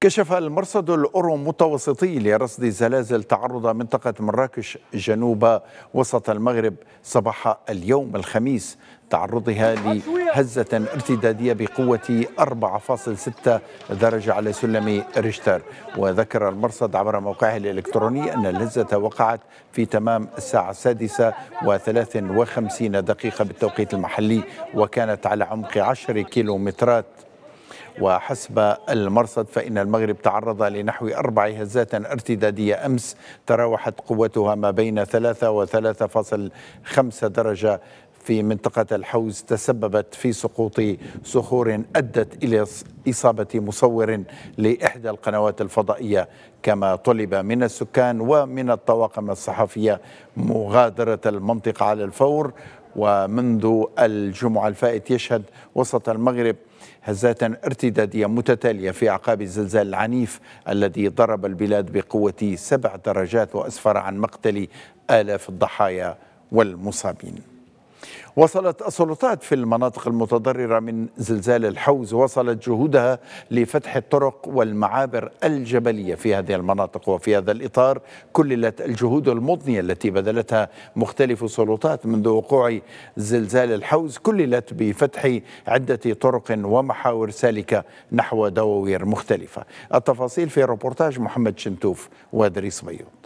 كشف المرصد الأورو متوسطي لرصد زلازل تعرض منطقة مراكش جنوب وسط المغرب صباح اليوم الخميس تعرضها لهزة ارتدادية بقوة 4.6 درجة على سلم ريشتر وذكر المرصد عبر موقعه الإلكتروني أن الهزة وقعت في تمام الساعة السادسة السادسة و53 دقيقة بالتوقيت المحلي وكانت على عمق 10 كيلومترات وحسب المرصد فإن المغرب تعرض لنحو أربع هزات ارتدادية أمس تراوحت قوتها ما بين 3 و 3.5 درجة في منطقة الحوز تسببت في سقوط صخور أدت إلى إصابة مصور لإحدى القنوات الفضائية كما طلب من السكان ومن الطواقم الصحفية مغادرة المنطقة على الفور ومنذ الجمعة الفائت يشهد وسط المغرب هزات ارتدادية متتالية في أعقاب الزلزال العنيف الذي ضرب البلاد بقوة سبع درجات وأسفر عن مقتل آلاف الضحايا والمصابين وصلت السلطات في المناطق المتضررة من زلزال الحوز وصلت جهودها لفتح الطرق والمعابر الجبلية في هذه المناطق وفي هذا الإطار كللت الجهود المضنية التي بذلتها مختلف السلطات منذ وقوع زلزال الحوز كللت بفتح عدة طرق ومحاور سالكة نحو دواوير مختلفة التفاصيل في روبورتاج محمد شنتوف وادريس بيوت